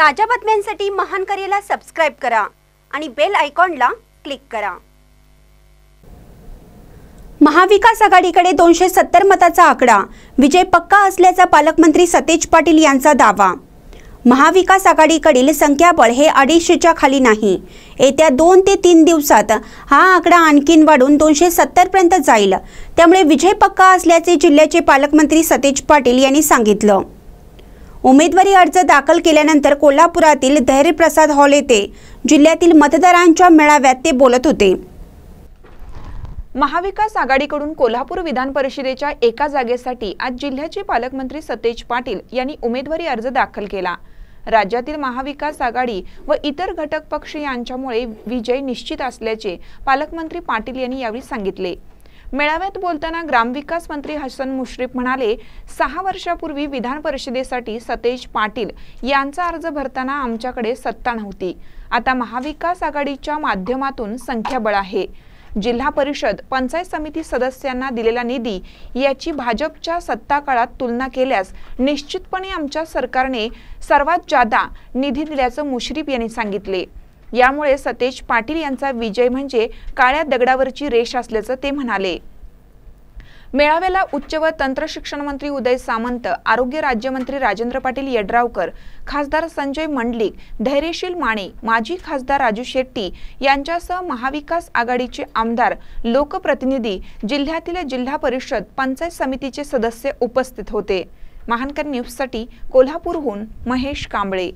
ताज्या बातम्यांसाठी महान करेला सबस्क्राईब करा आणि बेल आयकॉनला क्लिक करा महाविकास आघाडीकडे दोनशे सत्तर मताचा आकडा विजय पक्का असल्याचा पालकमंत्री सतेज पाटील यांचा दावा महाविकास आघाडीकडील संख्याबळ हे अडीचशेच्या खाली नाही येत्या दोन ते तीन दिवसात हा आकडा आणखीन वाढून दोनशे सत्तरपर्यंत जाईल त्यामुळे विजय पक्का असल्याचे जिल्ह्याचे पालकमंत्री सतेज पाटील यांनी सांगितलं उमेदवारी अर्ज दाखल केल्यानंतर कोल्हापुरातील धैर्यप्रसाद हॉल येथे जिल्ह्यातील मतदारांच्या मेळाव्यात ते बोलत होते महाविकास आघाडीकडून कोल्हापूर विधान परिषदेच्या एका जागेसाठी आज जिल्ह्याचे पालकमंत्री सतेज पाटील यांनी उमेदवारी अर्ज दाखल केला राज्यातील महाविकास आघाडी व इतर घटक पक्ष यांच्यामुळे विजय निश्चित असल्याचे पालकमंत्री पाटील यांनी यावेळी सांगितले मेळाव्यात बोलताना ग्रामविकास मंत्री हसन मुश्रीफ म्हणाले सहा वर्षापूर्वी विधान परिषदेसाठी सतेज पाटील यांचा अर्ज भरताना आमच्याकडे सत्ता नव्हती आता महाविकास आघाडीच्या माध्यमातून संख्याबळ आहे जिल्हा परिषद पंचायत समिती सदस्यांना दिलेला निधी याची भाजपच्या सत्ता काळात तुलना केल्यास निश्चितपणे आमच्या सरकारने सर्वात जादा निधी दिल्याचं मुश्रीफ यांनी सांगितले यामुळे सतेज पाटील यांचा विजय म्हणजे काळ्या दगडावरची रेष असल्याचं ते म्हणाले मेळाव्याला उच्च व तंत्र शिक्षण मंत्री उदय सामंत आरोग्य राज्यमंत्री राजेंद्र पाटील यड्रावकर खासदार संजय मंडलिक धैर्यशील माने माजी खासदार राजू शेट्टी यांच्यासह महाविकास आघाडीचे आमदार लोकप्रतिनिधी जिल्ह्यातील जिल्हा परिषद पंचायत समितीचे सदस्य उपस्थित होते महानकर न्यूजसाठी कोल्हापूरहून महेश कांबळे